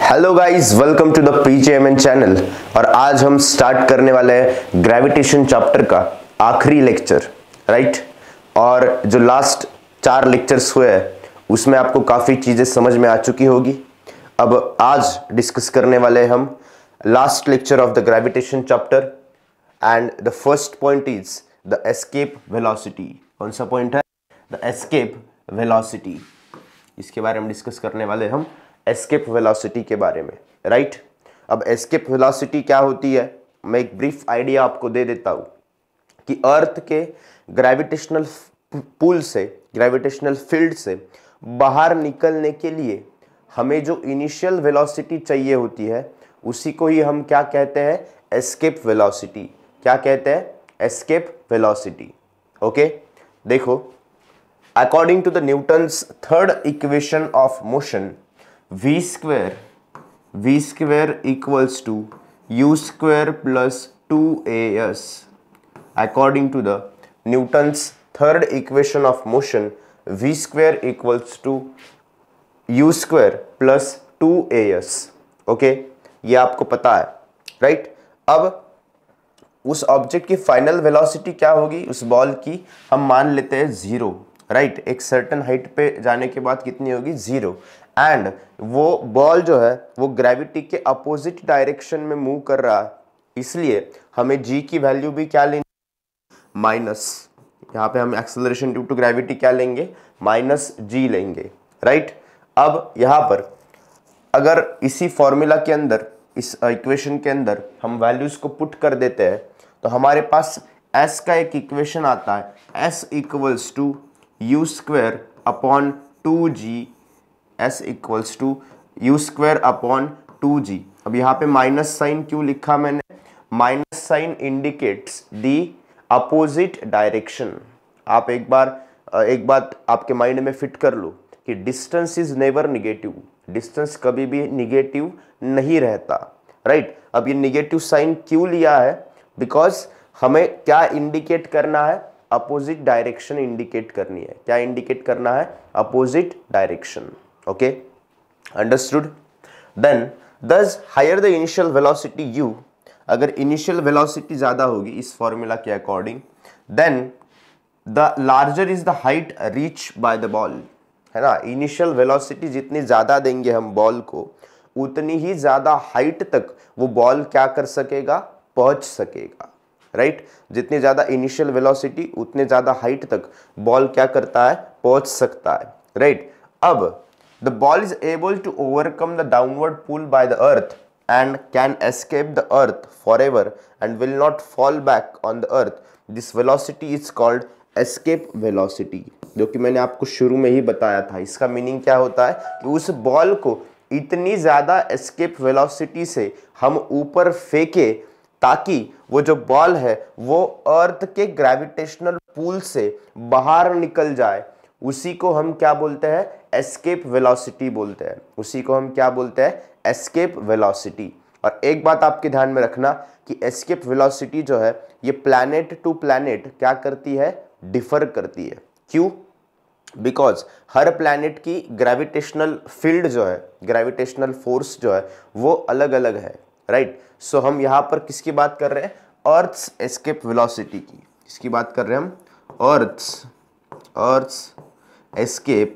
Hello guys welcome to the PJMN channel और आज हम स्टार्ट करने वाले हैं ग्रेविटेशन चैप्टर का आखिरी लेक्चर राइट और जो लास्ट चार लेक्चर्स हुए हैं उसमें आपको काफ़ी चीज़ें समझ में आ चुकी होगी अब आज डिस्कस करने वाले हम last lecture of the gravitation chapter and the first point is the escape velocity कौन सा पॉइंट है द एस्केप वेलोसिटी इसके बारे में डिस्कस करने वाले हम एस्केप वेलोसिटी के बारे में राइट अब एस्केप वेलोसिटी क्या होती है मैं एक ब्रीफ आइडिया आपको दे देता हूँ कि अर्थ के ग्रेविटेशनल पुल से ग्रेविटेशनल फील्ड से बाहर निकलने के लिए हमें जो इनिशियल वेलोसिटी चाहिए होती है उसी को ही हम क्या कहते हैं एस्केप वेलोसिटी क्या कहते हैं एस्केप वेलोसिटी ओके देखो according to the Newton's third equation of motion v square v square equals to u square plus two a s according to the Newton's third equation of motion v square to to u square plus 2as okay ये आपको पता है right right? अब उस object की final velocity क्या होगी उस बॉल की हम मान लेते हैं ज़ीरो राइट right? एक सर्टन हाइट पे जाने के बाद कितनी होगी ज़ीरो एंड वो बॉल जो है वो ग्रेविटी के अपोजिट डायरेक्शन में मूव कर रहा है इसलिए हमें जी की वैल्यू भी क्या लेनी माइनस यहाँ पे हम एक्सेलरेशन ड्यू टू ग्रेविटी क्या लेंगे माइनस जी लेंगे राइट अब यहाँ पर अगर इसी फॉर्मूला के अंदर इस इक्वेशन के अंदर हम वैल्यूज़ को पुट कर देते हैं तो हमारे पास एस का एक इक्वेशन आता है s equals to u square upon two g s equals to u square upon two g अब यहाँ पे माइनस साइन क्यों लिखा मैंने minus sign indicates the opposite direction आप एक बार एक बात आपके माइंड में फिट कर लो कि distance is never negative distance कभी भी निगेटिव नहीं रहता राइट right? अब ये निगेटिव साइन क्यों लिया है बिकॉज हमें क्या इंडिकेट करना है अपोजिट डायरेक्शन इंडिकेट करनी है क्या इंडिकेट करना है opposite direction okay understood then thus higher the initial velocity u अगर इनिशियल velocity ज़्यादा होगी इस फॉर्मूला के according then the larger is the height reached by the ball hai na initial velocity जितनी ज़्यादा देंगे हम बॉल को उतनी ही ज़्यादा हाइट तक वो बॉल क्या कर सकेगा पहुंच सकेगा राइट right? जितनी ज़्यादा इनिशियल वेलोसिटी उतने ज़्यादा हाइट तक बॉल क्या करता है पहुंच सकता है राइट right? अब The ball is able to overcome the downward pull by the earth and can escape the earth forever and will not fall back on the earth. This velocity is called escape velocity. जो कि मैंने आपको शुरू में ही बताया था इसका meaning क्या होता है कि उस बॉल को इतनी ज़्यादा एस्केप वेलोसिटी से हम ऊपर फेंके ताकि वो जो बॉल है वो अर्थ के ग्रेविटेशनल पूल से बाहर निकल जाए उसी को हम क्या बोलते हैं एस्केप वेलोसिटी बोलते हैं उसी को हम क्या बोलते हैं एस्केप वेलोसिटी और एक बात आपके ध्यान में रखना कि एस्केप वेलोसिटी जो है ये प्लैनेट टू प्लैनेट क्या करती है डिफर करती है क्यों बिकॉज हर प्लैनेट की ग्रेविटेशनल फील्ड जो है ग्रेविटेशनल फोर्स जो है वो अलग अलग है राइट right? सो so, हम यहाँ पर किसकी बात कर रहे हैं अर्थ्स एस्केप वेलोसिटी की इसकी बात कर रहे हैं हम अर्थ्स अर्थ्स एस्केप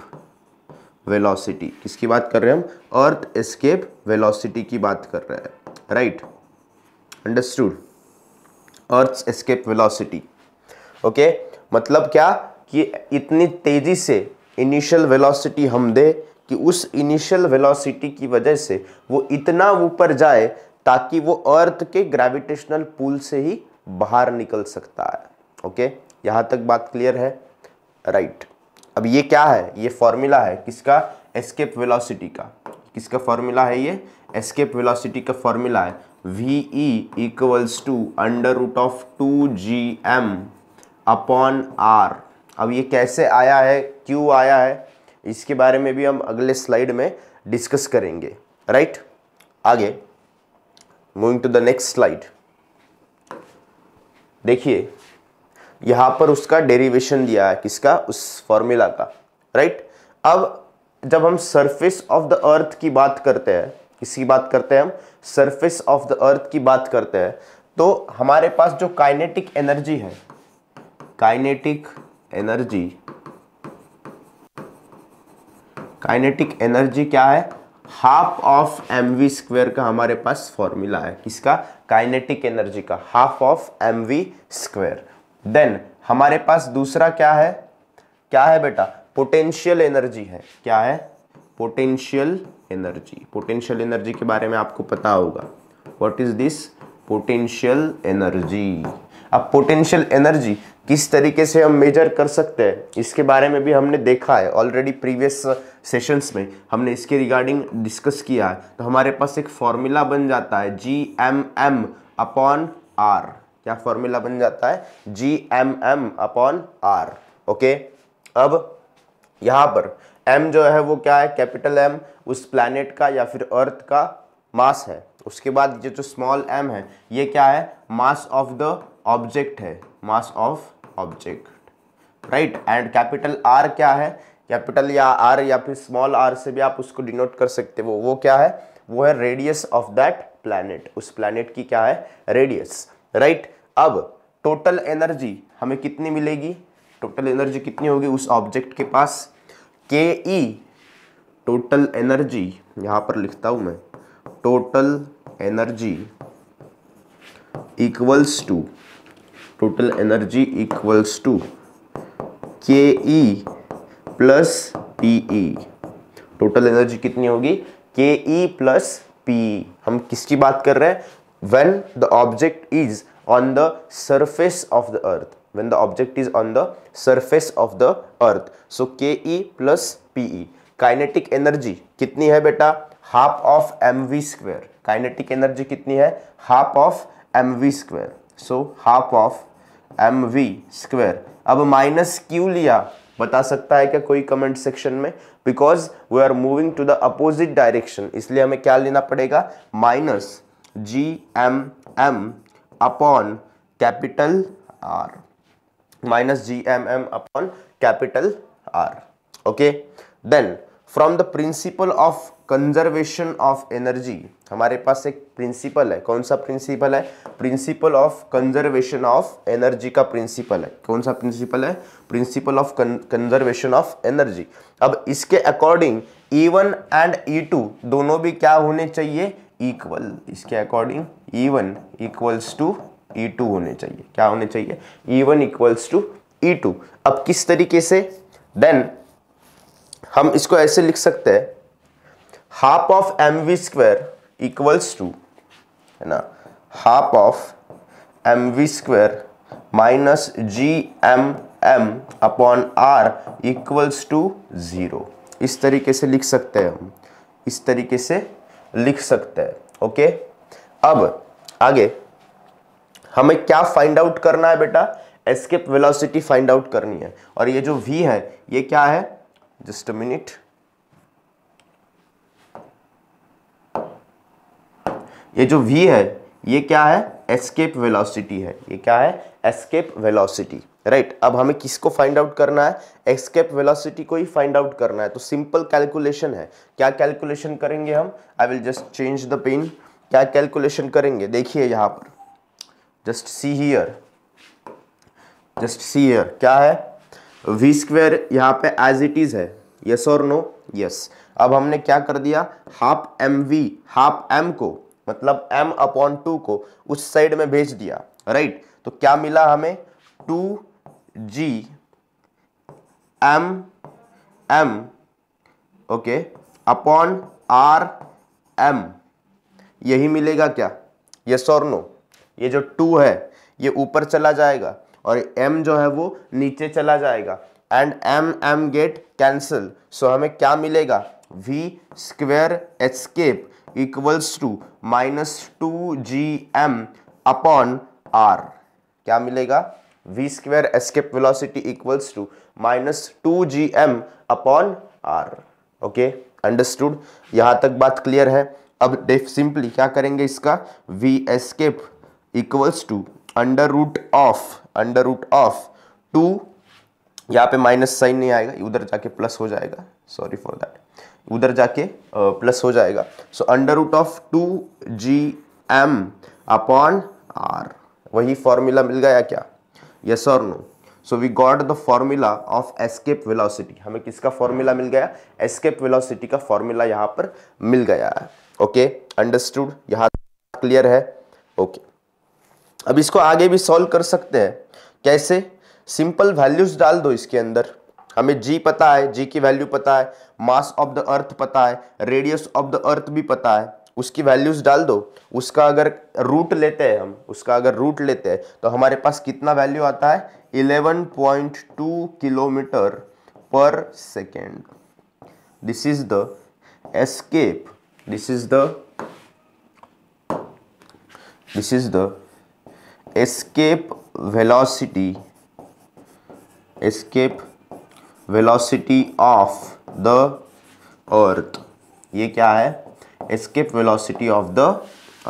वेलोसिटी किसकी बात कर रहे हैं हम अर्थ एस्केप वेलोसिटी की बात कर रहे हैं right understood earth escape velocity okay मतलब क्या कि इतनी तेज़ी से इनिशियल वेलोसिटी हम दे कि उस इनिशियल वेलोसिटी की वजह से वो इतना ऊपर जाए ताकि वो अर्थ के ग्रेविटेशनल पुल से ही बाहर निकल सकता है ओके यहां तक बात क्लियर है राइट अब ये क्या है ये फॉर्मूला है किसका एस्केप वेलोसिटी का किसका फॉर्मूला है ये एस्केप वेलोसिटी का फॉर्मूला है v e equals to under root of two G M upon r अब ये कैसे आया है क्यों आया है इसके बारे में भी हम अगले स्लाइड में डिस्कस करेंगे राइट right? आगे moving to the next slide देखिए यहां पर उसका डेरिवेशन दिया है किसका उस फॉर्मूला का राइट अब जब हम सरफेस ऑफ द अर्थ की बात करते हैं किसकी बात करते हैं हम सरफेस ऑफ द अर्थ की बात करते हैं तो हमारे पास जो काइनेटिक एनर्जी है काइनेटिक एनर्जी काइनेटिक एनर्जी क्या है half of m v square का हमारे पास फॉर्मूला है किसका काइनेटिक एनर्जी का half of m v square then हमारे पास दूसरा क्या है क्या है बेटा पोटेंशियल एनर्जी है क्या है पोटेंशियल एनर्जी पोटेंशियल एनर्जी के बारे में आपको पता होगा what is this potential energy अब पोटेंशियल एनर्जी किस तरीके से हम मेजर कर सकते हैं इसके बारे में भी हमने देखा है ऑलरेडी प्रीवियस सेशंस में हमने इसके रिगार्डिंग डिस्कस किया है तो हमारे पास एक फॉर्मूला बन जाता है g M m upon are क्या फॉर्मूला बन जाता है g M m upon are okay अब यहां पर एम जो है वो क्या है कैपिटल एम उस प्लानिट का या फिर अर्थ का मास है उसके बाद ये जो स्मॉल एम है ये क्या है मास ऑफ द ऑब्जेक्ट है mass of object right and capital r क्या है कैपिटल या आर या फिर स्मॉल आर से भी आप उसको डिनोट कर सकते हो वो क्या है वो है रेडियस ऑफ दैट प्लानिट उस प्लानिट की क्या है रेडियस राइट अब टोटल एनर्जी हमें कितनी मिलेगी टोटल एनर्जी कितनी होगी उस ऑब्जेक्ट के पास के ई टोटल एनर्जी यहां पर लिखता हूं मैं total energy equals to total energy equals to K E plus P E total energy कितनी होगी के ई प्लस पी हम किसकी बात कर रहे हैं when the object is on the surface of the earth when the object is on the surface of the earth so ke plus pe kinetic energy kitni hai beta half of mv square kinetic energy kitni hai half of mv square so half of mv square ab minus q liya बता सकता है क्या कोई comment section में because we are moving to the opposite direction इसलिए हमें क्या लेना पड़ेगा minus g M m upon capital r minus g M m upon capital r okay then from the principle of conservation of energy हमारे पास एक principle है कौन सा प्रिंसिपल है principle of conservation of energy का प्रिंसिपल है कौन सा प्रिंसिपल है principle of conservation of energy अब इसके according E one and E two दोनों भी क्या होने चाहिए इक्वल इसके according E one equals to E two होने चाहिए क्या होने चाहिए E one equals to E two अब किस तरीके से देन हम इसको ऐसे लिख सकते हैं half of m v square equals to है ना half of m v square minus g M m upon r equals to zero इस तरीके से लिख सकते हैं हम इस तरीके से लिख सकते हैं ओके अब आगे हमें क्या फाइंड आउट करना है बेटा एस्केप वेलोसिटी फाइंड आउट करनी है और ये जो वी है ये क्या है जस्ट अ मिनट ये जो वी है ये क्या है एस्केप वेलोसिटी है ये क्या है एस्केप वेलोसिटी राइट right, अब हमें किसको फाइंड आउट करना है एक्सकेप वेलोसिटी को ही फाइंड आउट करना है तो सिंपल कैलकुलेशन है क्या कैलकुलेशन करेंगे हम I will just change the pen क्या कैलकुलेशन करेंगे देखिए यहां पर just see here just see here क्या है वी स्क्वेयर यहां पे एज इट इज़ है यस और नो यस अब हमने क्या कर दिया half m v half m को मतलब एम अपॉन टू को उस साइड में भेज दिया राइट right? तो क्या मिला हमें two G M M okay upon R M यही मिलेगा क्या ये और नो ये जो टू है ये ऊपर चला जाएगा और एम जो है वो नीचे चला जाएगा and M M get cancel so हमें क्या मिलेगा V square escape equals to minus two G M upon are क्या मिलेगा v square escape velocity equals to minus two G M upon are okay understood यहाँ तक बात clear है अब डेफ सिंपली क्या करेंगे इसका V escape equals to under root of under root of two यहाँ पे माइनस साइन नहीं आएगा उधर जाके प्लस हो जाएगा सॉरी फॉर दैट उधर जाके प्लस हो जाएगा so under root of two G M upon R वही फॉर्मूला मिल गया क्या यस और no so we got the formula of escape velocity हमें किसका फॉर्मूला मिल गया एस्केप वेलोसिटी का फॉर्मूला यहाँ पर मिल गया है ओके अंडरस्टूड यहाँ क्लियर है ओके okay. अब इसको आगे भी सॉल्व कर सकते हैं कैसे सिंपल वैल्यूज डाल दो इसके अंदर हमें जी पता है जी की वैल्यू पता है मास ऑफ द अर्थ पता है रेडियस ऑफ द अर्थ भी पता है उसकी वैल्यूज़ डाल दो उसका अगर रूट लेते हैं हम उसका अगर रूट लेते हैं तो हमारे पास कितना वैल्यू आता है 11.2 kilometre per second this is the escape this is the this is the escape velocity escape velocity of the earth ये क्या है escape velocity of the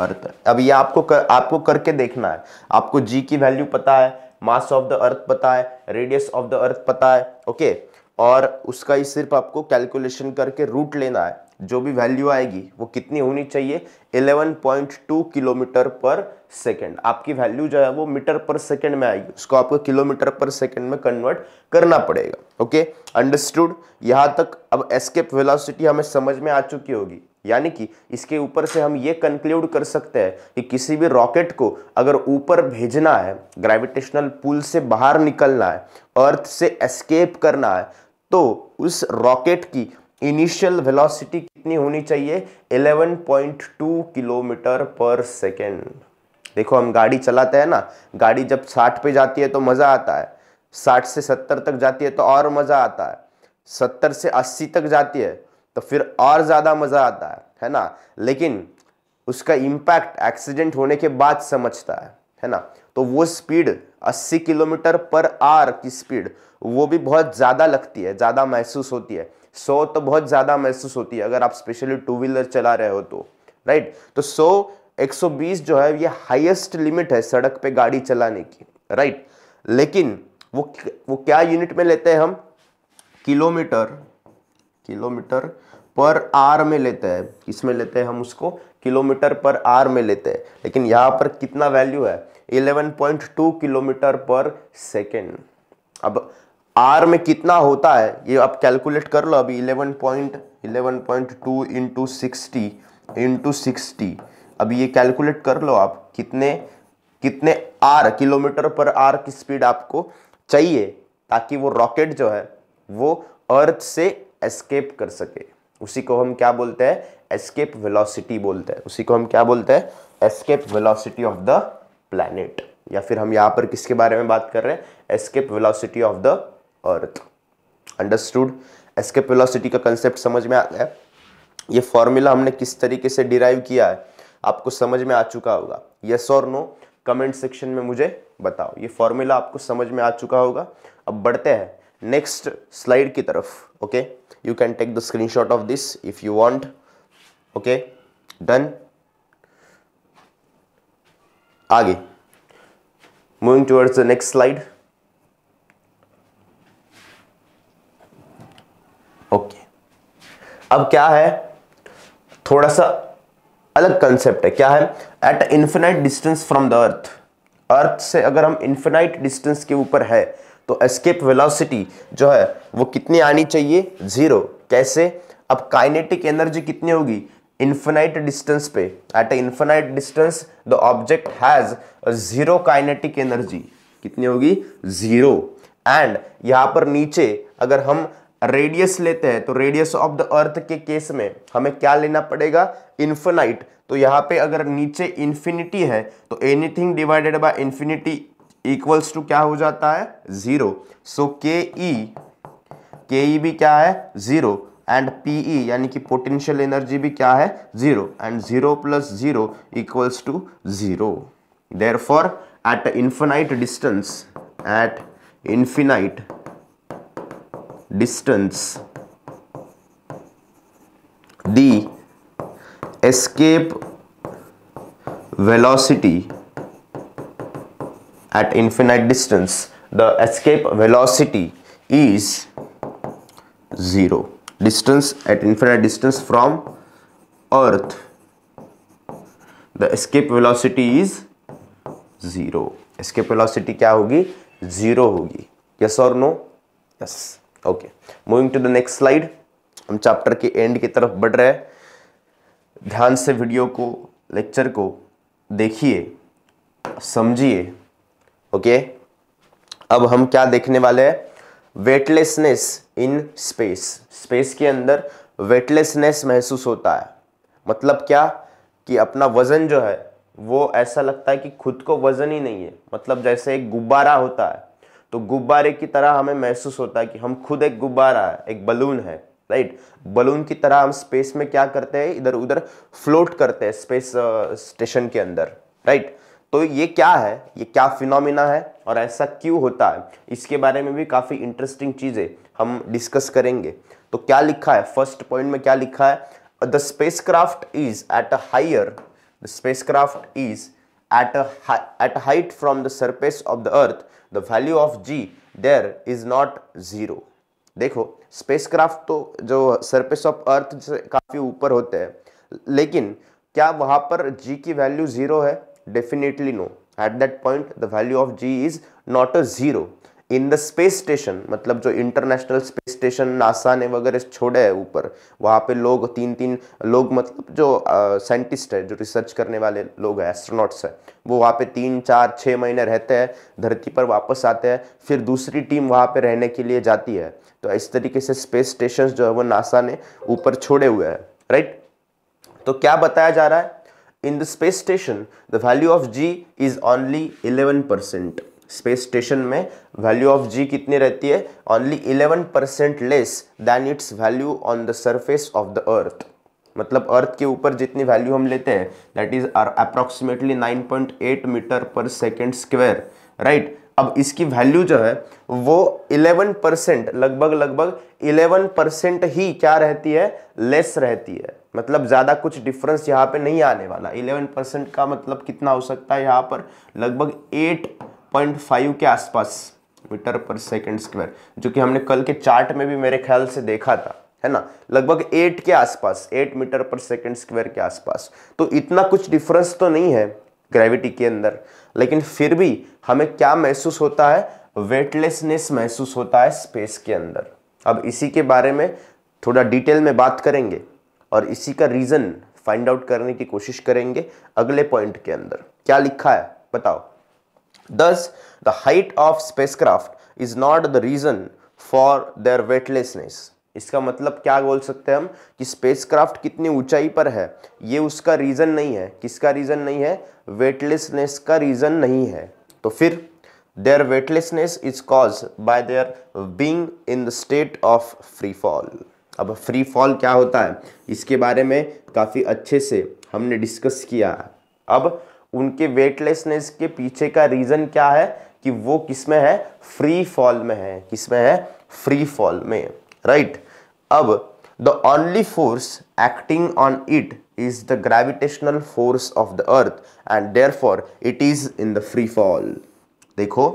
earth अब ये आपको कर, आपको करके देखना है आपको जी की वैल्यू पता है मास ऑफ द अर्थ पता है रेडियस ऑफ द अर्थ पता है ओके और उसका ही सिर्फ आपको कैलकुलेशन करके रूट लेना है जो भी वैल्यू आएगी वो कितनी होनी चाहिए 11.2 किलोमीटर पर सेकंड आपकी वैल्यू जो है वो मीटर पर सेकंड में आएगी उसको आपको किलोमीटर पर सेकंड में कन्वर्ट करना पड़ेगा ओके अंडरस्टूड यहाँ तक अब एस्केप वेलोसिटी हमें समझ में आ चुकी होगी यानी कि इसके ऊपर से हम ये कंक्लूड कर सकते हैं कि किसी भी रॉकेट को अगर ऊपर भेजना है ग्रेविटेशनल पुल से बाहर निकलना है अर्थ से एस्केप करना है तो उस रॉकेट की इनिशियल वेलोसिटी कितनी होनी चाहिए 11.2 किलोमीटर पर सेकेंड देखो हम गाड़ी चलाते हैं ना गाड़ी जब 60 पे जाती है तो मज़ा आता है 60 से 70 तक जाती है तो और मज़ा आता है 70 से 80 तक जाती है तो फिर और ज़्यादा मज़ा आता है है ना लेकिन उसका इम्पैक्ट एक्सीडेंट होने के बाद समझता है है ना तो वो स्पीड 80 किलोमीटर पर आर की स्पीड वो भी बहुत ज़्यादा लगती है ज़्यादा महसूस होती है 100 तो बहुत ज़्यादा महसूस होती है अगर आप स्पेशली टू व्हीलर चला रहे हो तो राइट तो 100 120 जो है ये हाईएस्ट लिमिट है सड़क पे गाड़ी चलाने की राइट लेकिन वो वो क्या यूनिट में लेते हैं हम किलोमीटर किलोमीटर पर आर में लेते हैं किसमें लेते हैं हम उसको किलोमीटर पर आर में लेते हैं लेकिन यहाँ पर कितना वैल्यू है 11.2 किलोमीटर पर सेकेंड अब आर में कितना होता है ये आप कैलकुलेट कर लो अभी 11.11.2 point eleven point two into sixty into sixty अभी ये कैलकुलेट कर लो आप कितने कितने आर किलोमीटर पर आर की स्पीड आपको चाहिए ताकि वो रॉकेट जो है वो अर्थ से एस्केप कर सके उसी को हम क्या बोलते हैं एस्केप वेलोसिटी बोलते हैं उसी को हम क्या बोलते हैं escape velocity of the planet या फिर हम यहां पर किसके बारे में बात कर रहे हैं escape velocity of the earth understood escape velocity का कंसेप्ट समझ में आ गया ये फॉर्मूला हमने किस तरीके से डिराइव किया है आपको समझ में आ चुका होगा यस और नो कमेंट सेक्शन में मुझे बताओ ये फॉर्मूला आपको समझ में आ चुका होगा अब बढ़ते हैं नेक्स्ट स्लाइड की तरफ okay okay? you can take the screenshot of this if you want okay done aage moving towards the next slide okay अब क्या है थोड़ा सा अलग कंसेप्ट है क्या है at infinite distance from the earth earth से अगर हम इंफिनाइट डिस्टेंस के ऊपर है तो एस्केप वेलोसिटी जो है वो कितनी आनी चाहिए जीरो कैसे अब काइनेटिक एनर्जी कितनी होगी इन्फिनाइट डिस्टेंस पे at a infinite distance the object has zero kinetic energy कितनी होगी जीरो एंड यहाँ पर नीचे अगर हम रेडियस लेते हैं तो रेडियस ऑफ द अर्थ के केस में हमें क्या लेना पड़ेगा इन्फिनाइट तो यहाँ पे अगर नीचे इन्फिनिटी है तो anything divided by infinity equals to क्या हो जाता है जीरो सो के ई के ई भी क्या है जीरो एंड पीई यानी कि पोटेंशियल एनर्जी भी क्या है zero and zero plus zero equals to zero therefore at infinite distance at infinite distance the escape velocity at infinite distance, the escape velocity is zero Distance at infinite distance from Earth, the escape velocity is zero Escape velocity kya hogi zero hogi yes or no yes okay moving to the next slide हम chapter के end की तरफ बढ़ रहे हैं ध्यान से video को लेक्चर को देखिए समझिए ओके अब हम क्या देखने वाले हैं वेटलेसनेस इन स्पेस स्पेस के अंदर वेटलेसनेस महसूस होता है मतलब क्या कि अपना वज़न जो है वो ऐसा लगता है कि खुद को वज़न ही नहीं है मतलब जैसे एक गुब्बारा होता है तो गुब्बारे की तरह हमें महसूस होता है कि हम खुद एक गुब्बारा है एक बलून है राइट बलून की तरह हम स्पेस में क्या करते हैं इधर उधर फ्लोट करते हैं स्पेस स्टेशन uh, के अंदर राइट तो ये क्या है ये क्या फिनोमिना है और ऐसा क्यों होता है इसके बारे में भी काफ़ी इंटरेस्टिंग चीज़ें हम डिस्कस करेंगे तो क्या लिखा है फर्स्ट पॉइंट में क्या लिखा है the spacecraft is at a higher the spacecraft is at at height from the the of the earth the value of G there is not zero zero देखो spacecraft तो जो surface of earth से काफ़ी ऊपर होते हैं लेकिन क्या वहाँ पर जी की वैल्यू ज़ीरो है Definitely no. At that point, the value of G is not a zero. In the space station मतलब जो इंटरनेशनल स्पेस स्टेशन नासा ने वगैरह छोड़े है ऊपर वहाँ पे लोग तीन तीन लोग मतलब जो साइंटिस्ट uh, है जो रिसर्च करने वाले लोग हैं एस्ट्रोनॉट्स हैं वो वहाँ पे तीन चार छः महीने रहते हैं धरती पर वापस आते हैं फिर दूसरी टीम वहाँ पे रहने के लिए जाती है तो इस तरीके से स्पेस स्टेशन जो है वो नासा ने ऊपर छोड़े हुए हैं राइट तो क्या बताया जा रहा है in the space station the value of g is only 11 space station mein value of g kitni rehti hai only 11 less than its value on the surface of the earth मतलब अर्थ के ऊपर जितनी वैल्यू हम लेते हैं that is are approximately 9.8 metre per second square right अब इसकी value जो है वो 11 परसेंट लगभग लगभग 11 परसेंट ही क्या रहती है लेस रहती है मतलब ज़्यादा कुछ डिफरेंस यहाँ पे नहीं आने वाला 11 परसेंट का मतलब कितना हो सकता है यहाँ पर लगभग 8.5 के आसपास मीटर पर सेकेंड स्क्वायर जो कि हमने कल के चार्ट में भी मेरे ख्याल से देखा था है ना लगभग 8 के आसपास 8 मीटर पर सेकेंड स्क्वायर के आसपास तो इतना कुछ डिफरेंस तो नहीं है ग्रेविटी के अंदर लेकिन फिर भी हमें क्या महसूस होता है वेटलेसनेस महसूस होता है स्पेस के अंदर अब इसी के बारे में थोड़ा डिटेल में बात करेंगे और इसी का रीज़न फाइंड आउट करने की कोशिश करेंगे अगले पॉइंट के अंदर क्या लिखा है बताओ this the height of spacecraft is not the reason for their weightlessness इसका मतलब क्या बोल सकते हैं हम कि स्पेसक्राफ्ट कितनी ऊंचाई पर है ये उसका रीज़न नहीं है किसका रीज़न नहीं है वेटलेसनेस का रीज़न नहीं है तो फिर their weightlessness is cause by their being in the state of free fall अब फ्री फॉल क्या होता है इसके बारे में काफ़ी अच्छे से हमने डिस्कस किया अब उनके वेटलेसनेस के पीछे का रीज़न क्या है कि वो किस में है फ्री फॉल में है किस में है फ्री फॉल में राइट अब the only force acting on it the gravitational force of the earth and therefore it is in the free fall देखो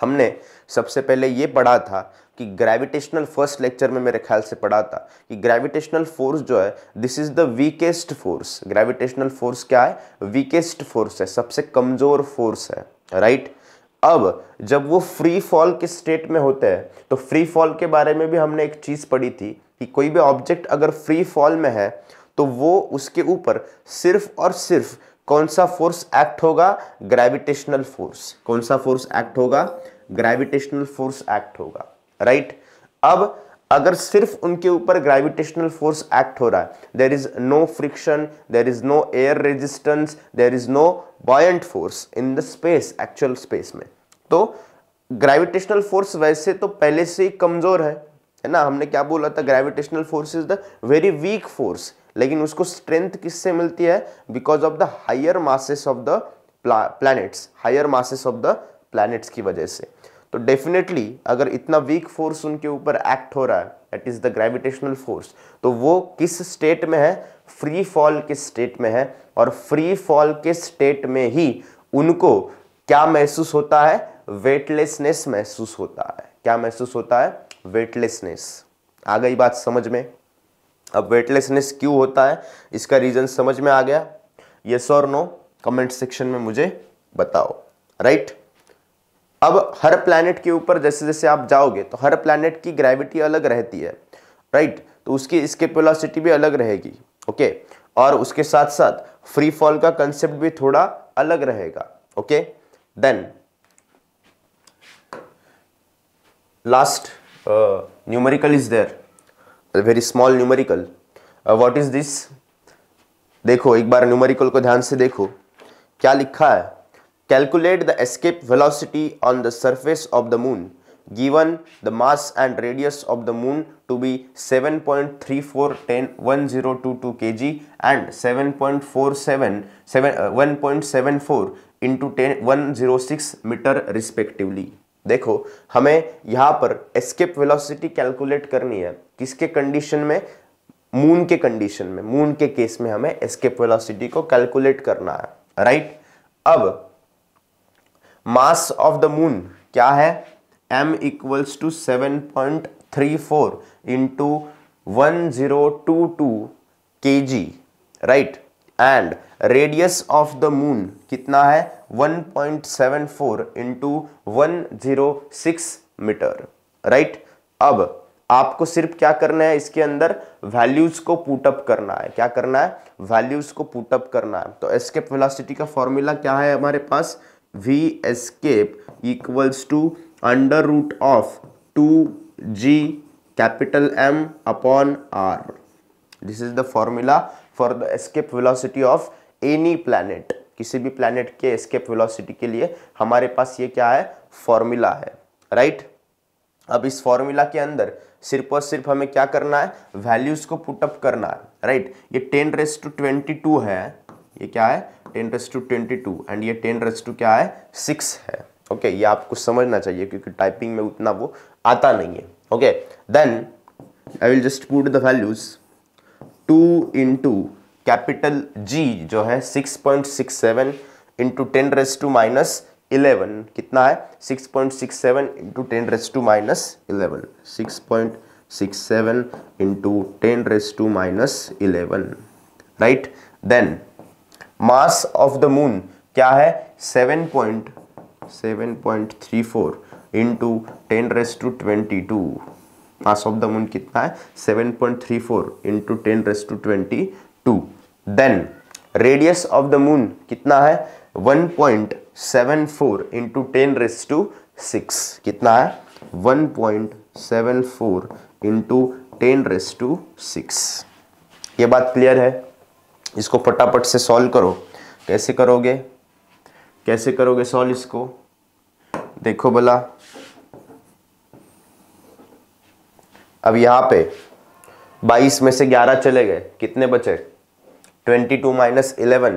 हमने सबसे पहले ये पढ़ा था कि ग्रेविटेशनल फर्स्ट लेक्चर में मेरे ख्याल से पढ़ा था कि ग्रेविटेशनल फोर्स जो है this is the weakest force gravitational force क्या है वीकेस्ट फोर्स है सबसे कमजोर फोर्स है राइट अब जब वो फ्री फॉल के स्टेट में होते हैं तो फ्री फॉल के बारे में भी हमने एक चीज पढ़ी थी कि कोई भी ऑब्जेक्ट अगर फ्री फॉल में है तो वो उसके ऊपर सिर्फ और सिर्फ कौन सा फोर्स एक्ट होगा ग्रेविटेशनल फोर्स कौन सा फोर्स एक्ट होगा ग्रेविटेशनल फोर्स एक्ट होगा राइट अब अगर सिर्फ उनके ऊपर ग्रेविटेशनल फोर्स एक्ट हो रहा है there is no friction there is no air resistance there is no buoyant force in the space actual space में तो ग्रेविटेशनल फोर्स वैसे तो पहले से ही कमजोर है है ना हमने क्या बोला था gravitational force is the very weak force लेकिन उसको स्ट्रेंथ किससे मिलती है because of the higher masses of the planets higher masses of the planets की वजह से तो डेफिनेटली अगर इतना वीक फोर्स उनके ऊपर एक्ट हो रहा है that is the gravitational force तो वो किस स्टेट में है फ्री फॉल के स्टेट में है और फ्री फॉल के स्टेट में ही उनको क्या महसूस होता है वेटलेसनेस महसूस होता है क्या महसूस होता है वेटलेसनेस आ गई बात समझ में अब वेटलेसनेस क्यों होता है इसका रीज़न समझ में आ गया यस और नो कमेंट सेक्शन में मुझे बताओ राइट right? अब हर प्लानट के ऊपर जैसे जैसे आप जाओगे तो हर प्लानट की ग्रेविटी अलग रहती है राइट तो उसकी स्केपुलॉसिटी भी अलग रहेगी ओके और उसके साथ साथ फ्री फॉल का कंसेप्ट भी थोड़ा अलग रहेगा okay then last numerical is there very small numerical what is this देखो एक बार न्यूमेरिकल को ध्यान से देखो क्या लिखा है Calculate the escape velocity on the surface of the moon given the mass and radius of the moon to be 7.34101022 kg and 7.47 7 uh, 1.74 into 10 106 metre respectively देखो हमें यहाँ पर एस्केप वेलोसिटी कैलकुलेट करनी है किसके कंडीशन में मून के condition में मून के केस में हमें एस्केप वेलोसिटी को कैलकुलेट करना है राइट अब मास ऑफ द मून क्या है M equals to seven point three four into one zero two two K G right and radius of the moon कितना है 1.74 point seven four into one zero six metre right अब आपको सिर्फ क्या करना है इसके अंदर वैल्यूज को पुटअप करना है क्या करना है वैल्यूज को पुटअप करना है तो एस्केप वेलोसिटी का फॉर्मूला क्या है हमारे पास v escape equals to under root of 2g capital M upon R. This is the formula for the escape velocity of any planet. किसी भी planet के escape velocity के लिए हमारे पास ये क्या है formula है right? अब इस फॉर्मूला के अंदर सिर्फ और सिर्फ हमें क्या करना है वैल्यूज को पुटअप करना है राइट right? ये ten raise to twenty two है ये क्या है ten raise to twenty two and ये टेन रेस टू क्या है सिक्स है ओके okay, ये आपको समझना चाहिए क्योंकि टाइपिंग में उतना वो आता नहीं है okay then I will just put the values two into capital G जो है six point six seven into ten raise to minus eleven कितना है six point six seven into ten raise to minus eleven six point six seven into ten raise to minus eleven right then mass of the moon क्या है seven point seven point three four into ten raise to twenty to mass of the moon कितना है seven point three four into ten raise to twenty two then radius of the moon कितना है one point seven four into ten raise to six कितना है one point seven four into ten raise to six ये बात clear है इसको फटाफट से सॉल्व करो कैसे करोगे कैसे करोगे सॉल्व इसको देखो भला अब यहाँ पे 22 में से 11 चले गए कितने बचे 22 टू माइनस इलेवन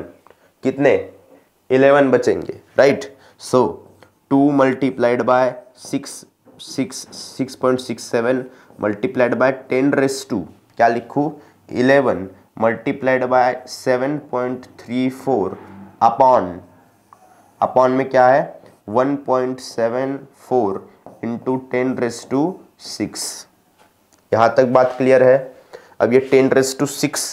कितने 11 बचेंगे right so two multiplied by six six six point six seven multiplied by ten raise to क्या लिखूँ eleven multiplied by 7.34 upon upon में क्या है 1.74 point seven four into ten raise to six यहाँ तक बात क्लियर है अब ये टेन रेस टू सिक्स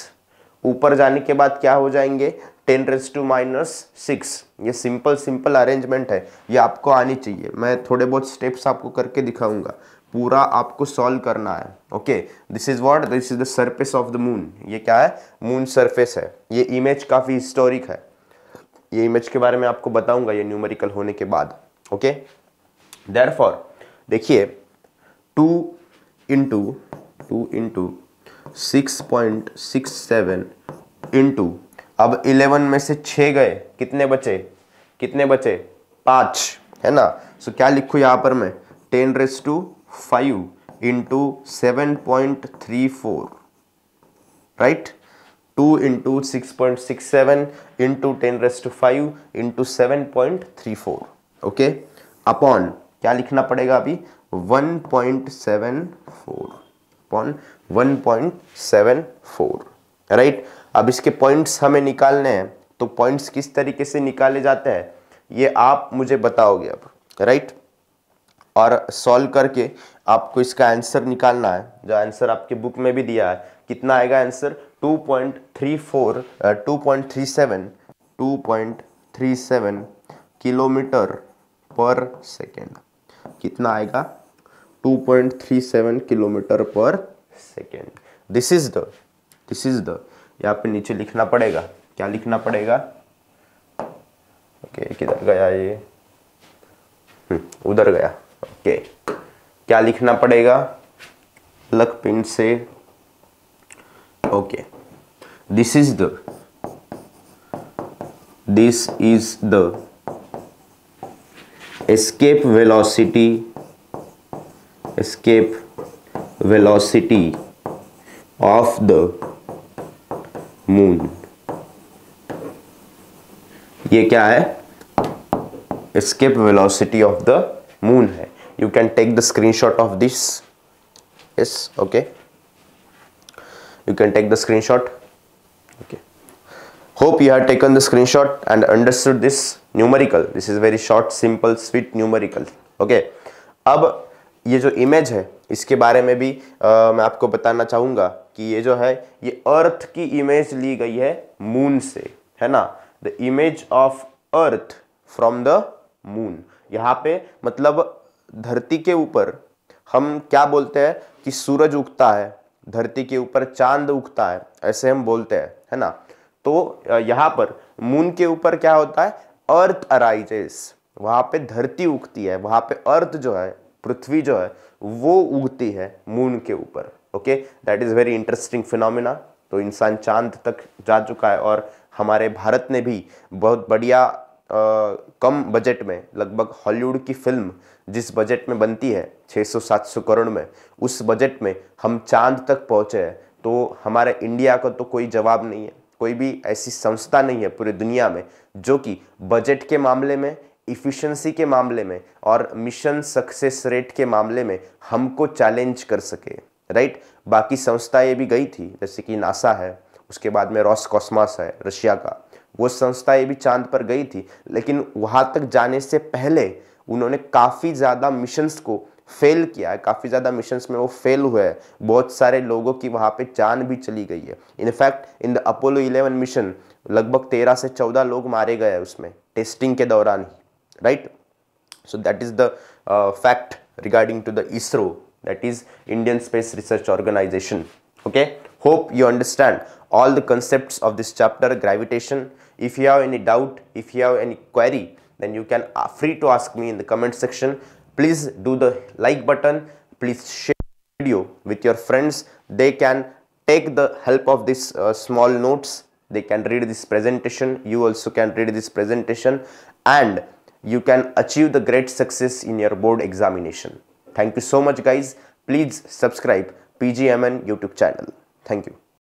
ऊपर जाने के बाद क्या हो जाएंगे ten raise to minus six ये सिंपल सिंपल अरेंजमेंट है ये आपको आनी चाहिए मैं थोड़े बहुत स्टेप्स आपको करके दिखाऊंगा पूरा आपको सॉल्व करना है okay this is what this is the surface of the moon ये क्या है मून सरफेस है ये इमेज काफ़ी हिस्टोरिक है ये इमेज के बारे में आपको बताऊंगा ये न्यूमेरिकल होने के बाद ओके देर फॉर देखिए two into two into six point six seven into अब इलेवन में से छ गए कितने बचे कितने बचे पांच है ना सो so, क्या लिखू यहां पर मैं ten raise to five into seven point three four right two into six point six seven into ten rest five into seven point three four okay upon क्या लिखना पड़ेगा अभी one point seven four upon one point seven four right अब इसके points हमें निकालने हैं तो पॉइंट्स किस तरीके से निकाले जाते हैं ये आप मुझे बताओगे अब राइट right? और सॉल्व करके आपको इसका आंसर निकालना है जो आंसर आपके बुक में भी दिया है कितना आएगा आंसर 2.34 2.37 2.37 किलोमीटर पर सेकेंड कितना आएगा 2.37 kilometre per second this is the this is the यहाँ पे नीचे लिखना पड़ेगा क्या लिखना पड़ेगा ओके okay, किधर गया ये हम्म, उधर गया ओके क्या लिखना पड़ेगा लक पिंड से okay this is the this is the escape velocity escape velocity of the moon ये क्या है escape velocity of the moon है you can take the screenshot of this yes okay you can take the screenshot okay hope you have taken the screenshot and understood this numerical this is very short simple sweet numerical okay ab ये जो image है इसके बारे में भी आ, मैं आपको बताना चाहूँगा कि ये जो है ये अर्थ की इमेज ली गई है मून से है ना the image of earth from the moon यहाँ पे मतलब धरती के ऊपर हम क्या बोलते हैं कि सूरज उगता है धरती के ऊपर चांद उगता है ऐसे हम बोलते हैं है ना तो यहाँ पर मून के ऊपर क्या होता है अर्थ अराइजेस वहां पे धरती उगती है वहां पे अर्थ जो है पृथ्वी जो है वो उगती है मून के ऊपर okay that is very interesting phenomena तो इंसान चांद तक जा चुका है और हमारे भारत ने भी बहुत बढ़िया आ, कम बजट में लगभग हॉलीवुड की फिल्म जिस बजट में बनती है 600-700 करोड़ में उस बजट में हम चांद तक पहुँचे हैं तो हमारे इंडिया का तो कोई जवाब नहीं है कोई भी ऐसी संस्था नहीं है पूरी दुनिया में जो कि बजट के मामले में इफ़िशेंसी के मामले में और मिशन सक्सेस रेट के मामले में हमको चैलेंज कर सके राइट बाकी संस्थाएं भी गई थी जैसे कि नासा है उसके बाद में रॉस कॉस्मास है रशिया का वो संस्थाएं भी चांद पर गई थी लेकिन वहाँ तक जाने से पहले उन्होंने काफ़ी ज़्यादा मिशंस को फेल किया है काफ़ी ज़्यादा मिशंस में वो फेल हुए हैं बहुत सारे लोगों की वहाँ पे जान भी चली गई है in fact in the Apollo 11 mission लगभग 13 से 14 लोग मारे गए उसमें टेस्टिंग के दौरान ही right so that is the fact regarding to the ISRO that is Indian Space Research Organisation okay hope you understand all the concept of this chapter gravitation if you have any doubt if you have any query then you can uh, free to ask me in the comment section. Please do the like button. Please share video with your friends. They can take the help of these uh, small notes. They can read this presentation. You also can read this presentation and you can achieve the great success in your board examination. Thank you so much guys. Please subscribe PGMN YouTube channel. Thank you.